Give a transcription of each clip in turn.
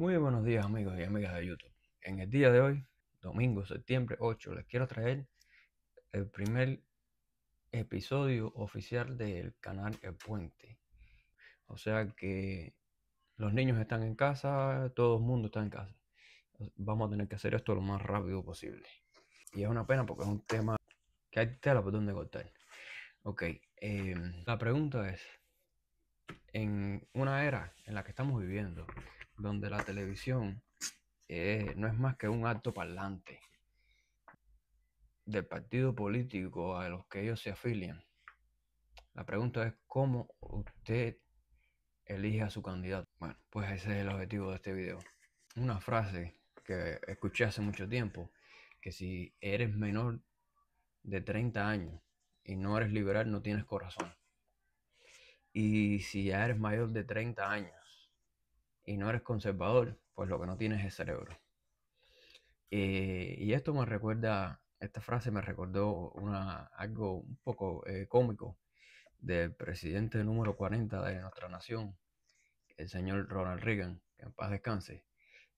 Muy buenos días amigos y amigas de YouTube. En el día de hoy, domingo, septiembre 8, les quiero traer el primer episodio oficial del canal El Puente. O sea que los niños están en casa, todo el mundo está en casa. Vamos a tener que hacer esto lo más rápido posible. Y es una pena porque es un tema que hay tela por donde cortar. Ok, em, la pregunta es, en una era en la que estamos viviendo, donde la televisión eh, no es más que un acto parlante del partido político a los que ellos se afilian. La pregunta es cómo usted elige a su candidato. Bueno, pues ese es el objetivo de este video. Una frase que escuché hace mucho tiempo, que si eres menor de 30 años y no eres liberal, no tienes corazón. Y si ya eres mayor de 30 años y no eres conservador, pues lo que no tienes es cerebro. Eh, y esto me recuerda, esta frase me recordó una, algo un poco eh, cómico del presidente número 40 de nuestra nación, el señor Ronald Reagan, que en paz descanse.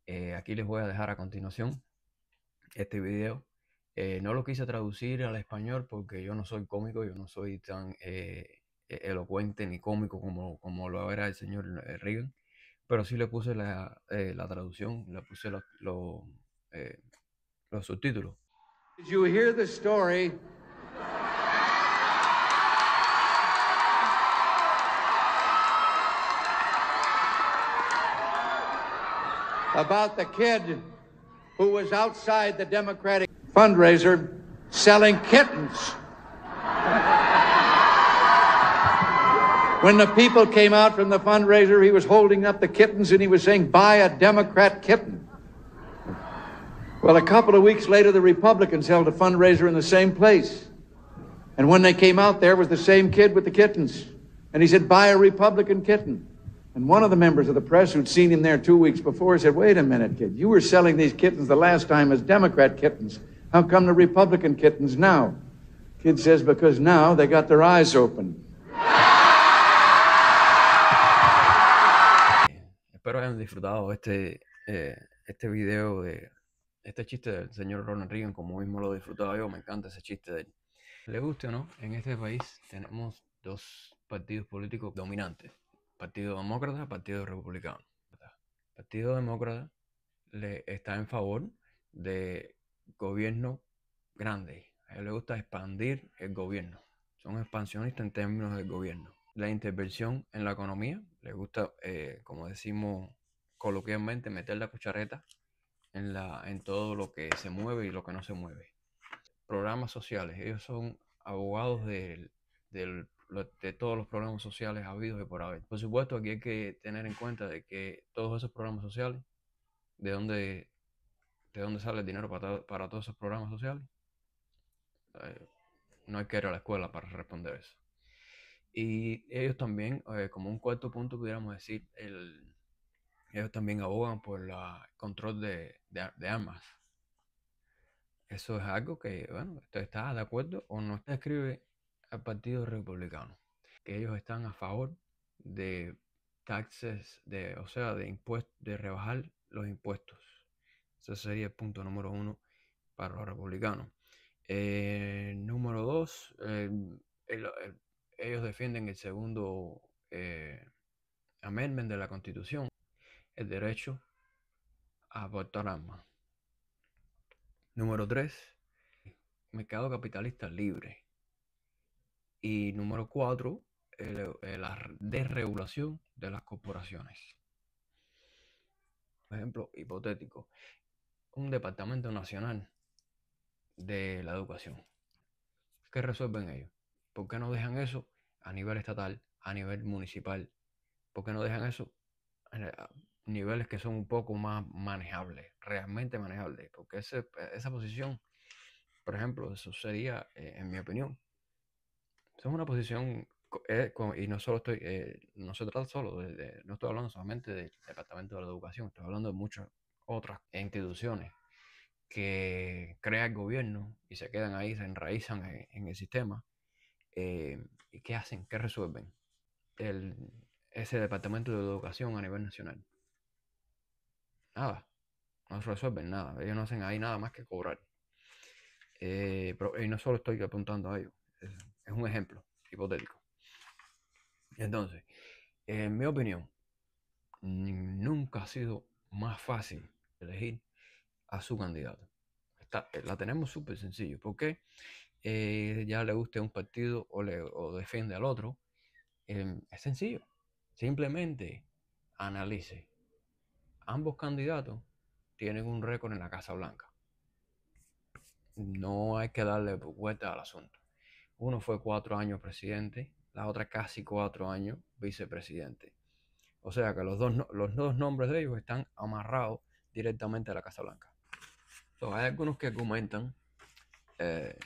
Eh, aquí les voy a dejar a continuación este video. no lo quise traducir al español porque yo no soy cómico, yo no soy tan elocuente ni cómico como, como lo era el señor Reagan pero sí le puse la, eh, la traducción, le puse lo, lo, eh, los subtítulos. Did you hear the story? About the kid who was outside the Democratic fundraiser selling kittens. When the people came out from the fundraiser, he was holding up the kittens and he was saying, Buy a Democrat kitten. Well, a couple of weeks later, the Republicans held a fundraiser in the same place. And when they came out, there was the same kid with the kittens. And he said, Buy a Republican kitten. And one of the members of the press who'd seen him there two weeks before said, Wait a minute, kid. You were selling these kittens the last time as Democrat kittens. How come the Republican kittens now? Kid says, Because now they got their eyes open. Espero hayan disfrutado este, eh, este video de este chiste del señor Ronald Reagan, como mismo lo disfrutado yo. Me encanta ese chiste de él. Le guste o no, en este país tenemos dos partidos políticos dominantes: Partido Demócrata, Partido Republicano. Partido Demócrata le está en favor de gobierno grande. A él le gusta expandir el gobierno. Son expansionistas en términos del gobierno la intervención en la economía. Le gusta, eh, como decimos coloquialmente, meter la cuchareta en, la, en todo lo que se mueve y lo que no se mueve. Programas sociales. Ellos son abogados de todos los programas sociales habidos y por haber. Por supuesto, aquí hay que tener en cuenta de que todos esos programas sociales, de dónde, de dónde sale el dinero para, todos esos programas sociales, eh, no hay que ir a la escuela para responder eso. Y ellos también, eh, como un cuarto punto, pudiéramos decir, el, ellos también abogan por el control de, de, armas. Eso es algo que, bueno, usted está de acuerdo o no está, escribe al Partido Republicano, que ellos están a favor de taxes, de, o sea, de impuestos, de rebajar los impuestos. Ese sería el punto número uno para los republicanos. Eh, número dos, eh, el ellos defienden el segundo eh, amendment de la Constitución, el derecho a abortar armas. Número tres, mercado capitalista libre. Y número 4, eh, la desregulación de las corporaciones. Por ejemplo, hipotético, un departamento nacional de la educación. ¿Qué resuelven ellos? ¿Por qué no dejan eso a nivel estatal, a nivel municipal. porque no dejan eso ah, niveles que son un poco más manejables, realmente manejables? Porque esa posición, por ejemplo, eso sería, eh, en mi opinión, es una posición, eh, y no solo estoy, eh, no se trata solo, de, no estoy hablando solamente del Departamento de la Educación, estoy hablando de muchas otras instituciones que crean gobierno y se quedan ahí, se enraizan en el sistema eh, ¿qué hacen? ¿Qué resuelven? ese departamento de educación a nivel nacional. Nada, no resuelven nada, ellos no hacen ahí nada más que cobrar. Eh, y no solo estoy apuntando a ellos, es, un ejemplo hipotético. Entonces, en mi opinión, nunca ha sido más fácil elegir a su candidato. la tenemos súper sencillo. ¿Por qué? Eh, ya le guste un partido o, le, o defiende al otro, em, es sencillo. Simplemente analice. Ambos candidatos tienen un récord en la Casa Blanca. No hay que darle vuelta al asunto. Uno fue cuatro años presidente, la otra casi cuatro años vicepresidente. O sea que los dos, los nombres de ellos están amarrados directamente a la Casa Blanca. hay algunos que argumentan eh,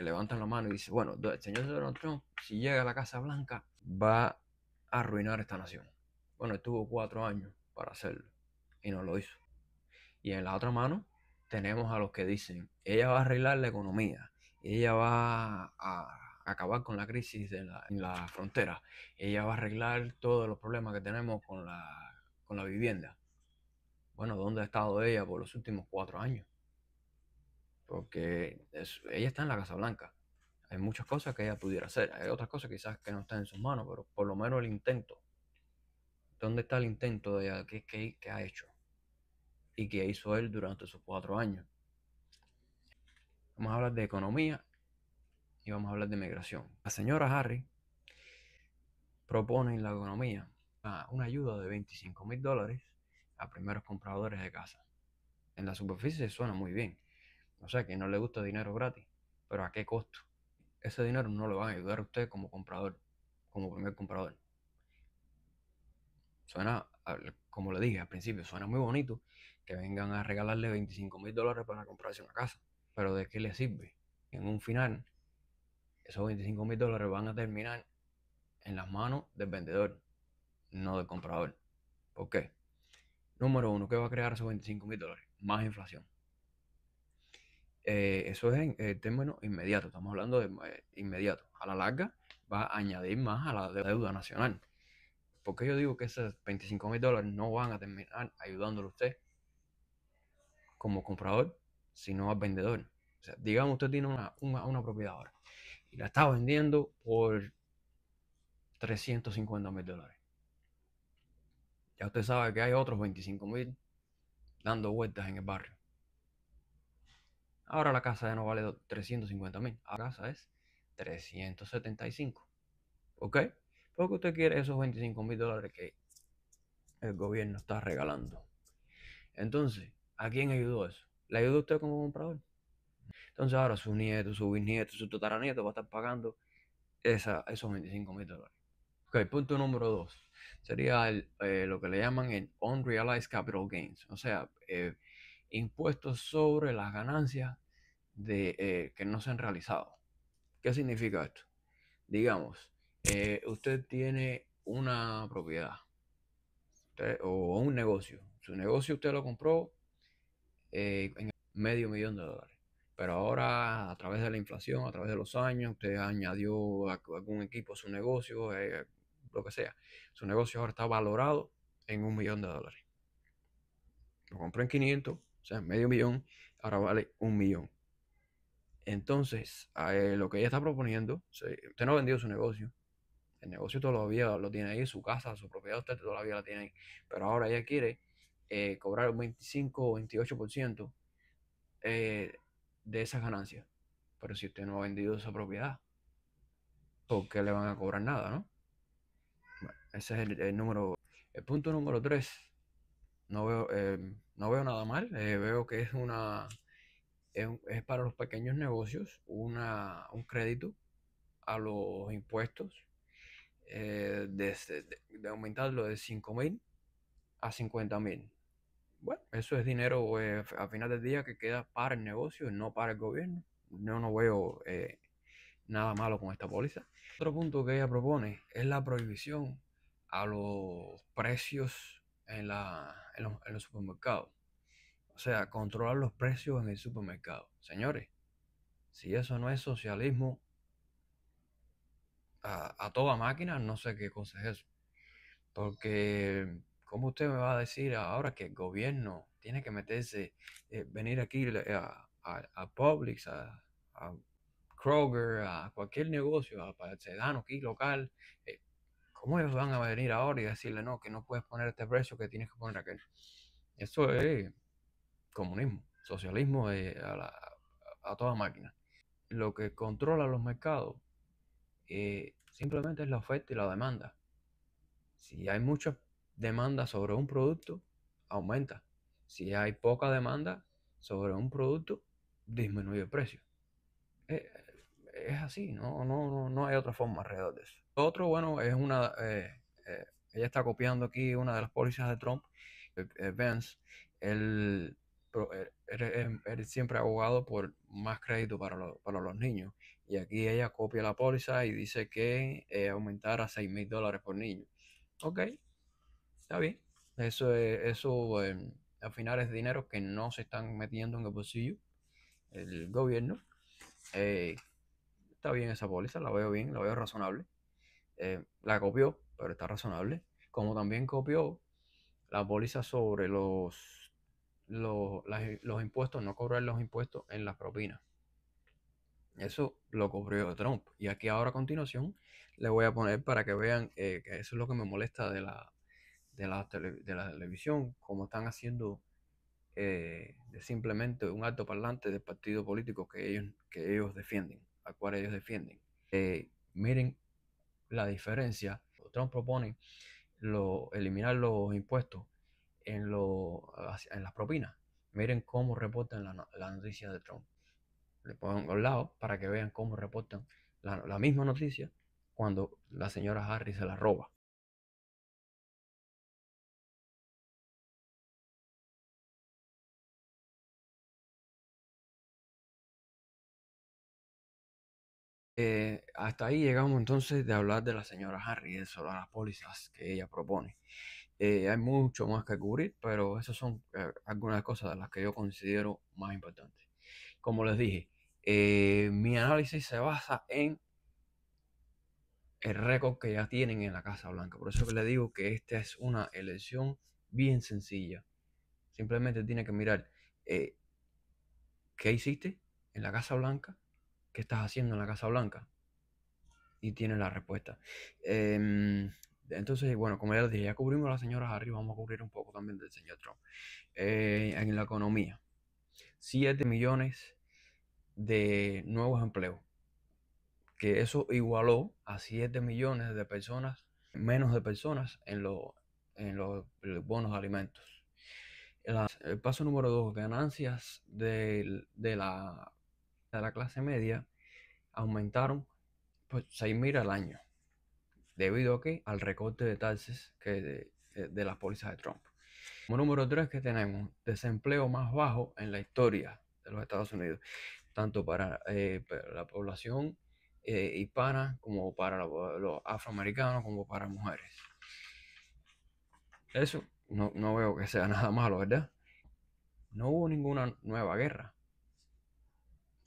Levantan la mano y dice, bueno, el señor Donald Trump, si llega a la Casa Blanca, va a arruinar esta nación. Bueno, estuvo cuatro años para hacerlo y no lo hizo. Y en la otra mano tenemos a los que dicen, ella va a arreglar la economía, ella va a acabar con la crisis en la frontera, ella va a arreglar todos los problemas que tenemos con la, con la vivienda. Bueno, ¿dónde ha estado ella por los últimos cuatro años? porque ella está en la Casa Blanca. Hay muchas cosas que ella pudiera hacer, hay otras cosas quizás que no están en sus manos, pero por lo menos el intento. ¿Dónde está el intento de ¿Qué, ha hecho? Y qué hizo él durante esos cuatro años. Vamos a hablar de economía y vamos a hablar de migración. La señora Harry propone en la economía ah, una ayuda de 25 mil dólares a primeros compradores de casa. En la superficie suena muy bien, o sea, que no le gusta dinero gratis, pero ¿a qué costo? Ese dinero no lo van a ayudar a usted como comprador, como primer comprador. Suena, como le dije al principio, suena muy bonito que vengan a regalarle 25 mil dólares para comprarse una casa. Pero ¿de qué le sirve? En un final, esos 25 mil dólares van a terminar en las manos del vendedor, no del comprador. ¿Por qué? Número uno, ¿qué va a crear esos 25 mil dólares? Más inflación. Eh, eso es en términos término inmediato, estamos hablando de eh, inmediato. A la larga va a añadir más a la deuda nacional. Porque yo digo que esos 25 mil dólares no van a terminar ayudándole a usted como comprador, sino a vendedor. O sea, digamos, usted tiene una, una propiedad ahora y la está vendiendo por 350 mil dólares. Ya usted sabe que hay otros 25 mil dando vueltas en el barrio. Ahora la casa ya no vale 350 mil. Ahora la casa es 375. ¿Ok? Porque usted quiere esos 25 mil dólares que el gobierno está regalando. Entonces, ¿a quién ayudó eso? ¿Le ayudó usted como comprador? Entonces ahora su nieto, su bisnieto, su tataranieto va a estar pagando esos 25 mil dólares. Ok, punto número dos. Sería eh, lo que le llaman el unrealized capital gains. O sea, eh, impuestos sobre las ganancias de, eh, que no se han realizado. ¿Qué significa esto? Digamos, eh, usted tiene una propiedad o un negocio. Su negocio usted lo compró eh, en medio millón de dólares. Pero ahora, a través de la inflación, a través de los años, usted añadió algún equipo a su negocio, lo que sea. Su negocio ahora está valorado en un millón de dólares. Lo compró en 500 o sea, medio millón ahora vale un millón. Entonces, eh, lo que ella está proponiendo, usted no ha vendido su negocio. El negocio todavía lo tiene ahí, su casa, su propiedad, usted todavía la tiene ahí. Pero ahora ella quiere eh, cobrar un 25 o 28% de esas ganancias. Pero si usted no ha vendido esa propiedad, ¿por qué le van a cobrar nada, no? ese es el, número. El punto número 3. No veo. Em, no veo nada mal. Eh, veo que es una es, para los pequeños negocios una, un crédito a los impuestos eh, de, aumentarlo de 5 mil a 50 mil. Bueno, eso es dinero eh, a final del día que queda para el negocio, y no para el gobierno. no veo nada malo con esta póliza. Otro punto que ella propone es la prohibición a los precios en, la, en, los, en supermercados. O sea, controlar los precios en el supermercado. Señores, si eso no es socialismo a, toda máquina, no sé qué cosa es eso. Porque, ¿cómo usted me va a decir ahora que el gobierno tiene que meterse, eh, venir aquí eh, a, a, a Publix, a, Kroger, a cualquier negocio, a Sedano aquí local, eh, ¿Cómo ellos van a venir ahora y decirle, no, que no puedes poner este precio, que tienes que poner aquel? Eso es comunismo, socialismo eh, a, toda máquina. Lo que controla los mercados eh, simplemente es la oferta y la demanda. Si hay mucha demanda sobre un producto, aumenta. Si hay poca demanda sobre un producto, disminuye el precio. Eh, es así, no, no, no, no hay otra forma alrededor de eso. otro, bueno, es una, eh, eh, ella está copiando aquí una de las pólizas de Trump, eh, Vance, él, siempre abogado por más crédito para, los niños. Y aquí ella copia la póliza y dice que aumentar a 6 mil dólares por niño. Ok, está bien. Eso, eso em, al final es dinero que no se están metiendo en el bolsillo el gobierno está bien esa póliza, la veo bien, la veo razonable. Eh, la copió, pero está razonable. Como también copió la póliza sobre los, los, impuestos, no cobrar los impuestos en las propinas. Eso lo cubrió Trump. Y aquí ahora a continuación le voy a poner para que vean eh, que eso es lo que me molesta de la, de la, televisión, como están haciendo eh, simplemente un alto parlante del partido político que ellos, que ellos defienden cuáles ellos defienden. Eh, miren la diferencia. Trump propone lo, eliminar los impuestos en, lo, en las propinas. Miren cómo reportan la, la noticia de Trump. Le pongo al lado para que vean cómo reportan la, la misma noticia cuando la señora Harris se la roba. Eh, hasta ahí llegamos entonces de hablar de la señora Harry, de las pólizas que ella propone. Eh, hay mucho más que cubrir, pero esas son eh, algunas cosas de las que yo considero más importantes. Como les dije, mi análisis se basa en el récord que ya tienen en la Casa Blanca. Por eso que les digo que esta es una elección bien sencilla. Simplemente tiene que mirar qué hiciste en la Casa Blanca ¿Qué estás haciendo en la Casa Blanca? Y tiene la respuesta. Em, entonces, bueno, como ya les dije, ya cubrimos a las señoras arriba, vamos a cubrir un poco también del señor Trump. Eh, en la economía, 7 millones de nuevos empleos, que eso igualó a 7 millones de personas, menos de personas en, en los bonos alimentos. el paso número dos, ganancias de, de la de la clase media aumentaron pues, 6.000 al año, debido a que al recorte de taxes que de, eh, las pólizas de Trump. número tres que tenemos, desempleo más bajo en la historia de los Estados Unidos, tanto para, eh, la población eh, hispana como para los afroamericanos como para mujeres. Eso no, no veo que sea nada malo, ¿verdad? No hubo ninguna nueva guerra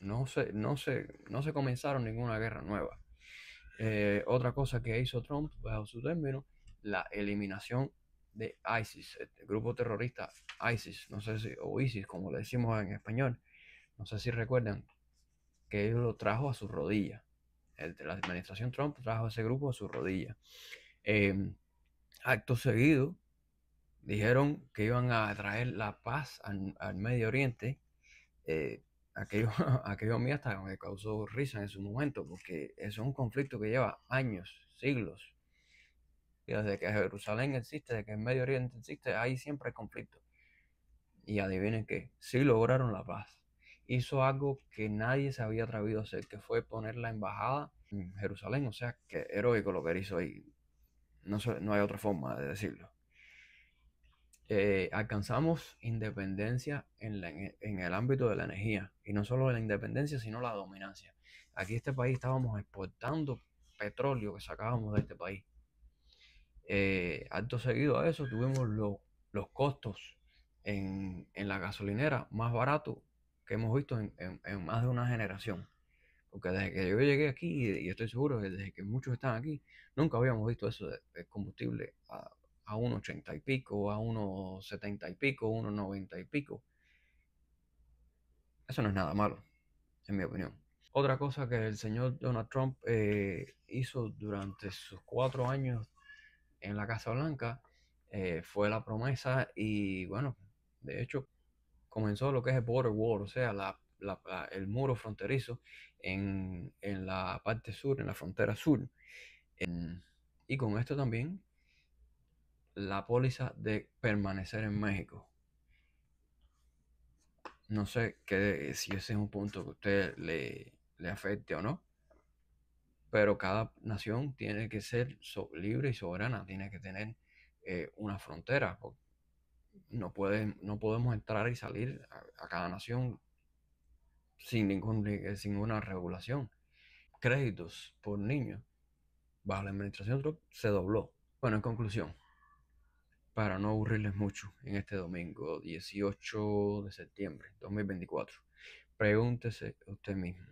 no se, no se, no se comenzaron ninguna guerra nueva. Eh, otra cosa que hizo Trump bajo su término, la eliminación de ISIS, el este grupo terrorista ISIS, no sé si, o ISIS, como le decimos en español, no sé si recuerdan, que él lo trajo a su rodilla. la administración Trump trajo a ese grupo a su rodilla. Em, acto seguido, dijeron que iban a traer la paz al, Medio Oriente, eh, aquello, aquello a mí hasta me causó risa en su momento, porque es un conflicto que lleva años, siglos. Y desde que Jerusalén existe, desde que el Medio Oriente existe, ahí siempre hay conflicto. Y adivinen que sí lograron la paz. Hizo algo que nadie se había atrevido a hacer, que fue poner la embajada en Jerusalén. O sea, que heroico lo que hizo ahí. No, no hay otra forma de decirlo. Eh, alcanzamos independencia en, el ámbito de la energía, y no solo la independencia, sino la dominancia. Aquí este país estábamos exportando petróleo que sacábamos de este país. Eh, alto seguido a eso tuvimos los costos en, la gasolinera más barato que hemos visto en, más de una generación. Porque desde que yo llegué aquí, y, estoy seguro que desde que muchos están aquí, nunca habíamos visto eso de, de combustible a, a 1,80 y pico, a 1,70 y pico, 1,90 y pico. Eso no es nada malo, en mi opinión. Otra cosa que el señor Donald Trump eh, hizo durante sus cuatro años en la Casa Blanca eh, fue la promesa y bueno, de hecho comenzó lo que es el border wall, o sea, el muro fronterizo en, la parte sur, en la frontera sur. y con esto también la póliza de permanecer en México. No sé si ese es un punto que a usted le, afecte o no, pero cada nación tiene que ser libre y soberana, tiene que tener eh, una frontera. No, no podemos entrar y salir a, cada nación sin, ningún, eh, sin ninguna regulación. Créditos por niño bajo la administración Trump se dobló. Bueno, en conclusión, para no aburrirles mucho en este domingo 18 de septiembre 2024, pregúntese usted mismo,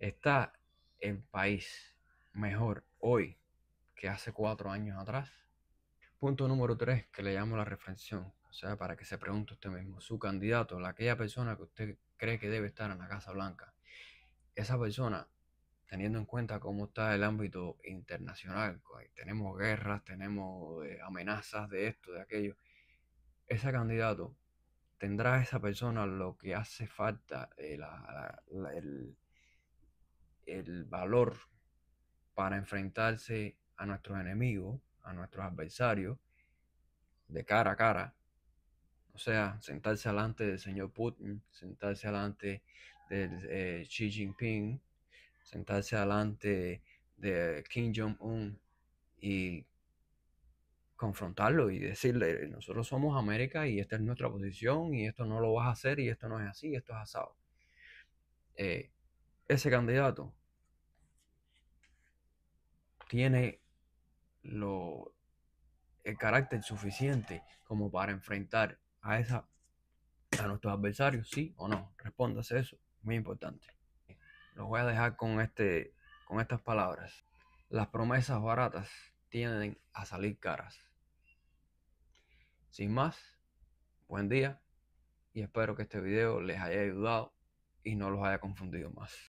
¿está el país mejor hoy que hace cuatro años atrás? Punto número tres que le llamo la reflexión, o sea, para que se pregunte usted mismo, su candidato, la, aquella persona que usted cree que debe estar en la Casa Blanca, esa persona teniendo en cuenta cómo está el ámbito internacional, eh, tenemos guerras, tenemos eh, amenazas de esto, de aquello, ese candidato tendrá esa persona lo que hace falta, eh, el, valor para enfrentarse a nuestros enemigos, a nuestros adversarios, de cara a cara. O sea, sentarse delante del señor Putin, sentarse delante del Xi Jinping, sentarse adelante de Kim Jong-un y confrontarlo y decirle, nosotros somos América y esta es nuestra posición y esto no lo vas a hacer y esto no es así, esto es asado. Eh, ese candidato tiene el carácter suficiente como para enfrentar a, esa, a nuestros adversarios, sí o no. Respóndase eso, muy importante. Los voy a dejar con, este, con estas palabras. Las promesas baratas tienden a salir caras. Sin más, buen día y espero que este video les haya ayudado y no los haya confundido más.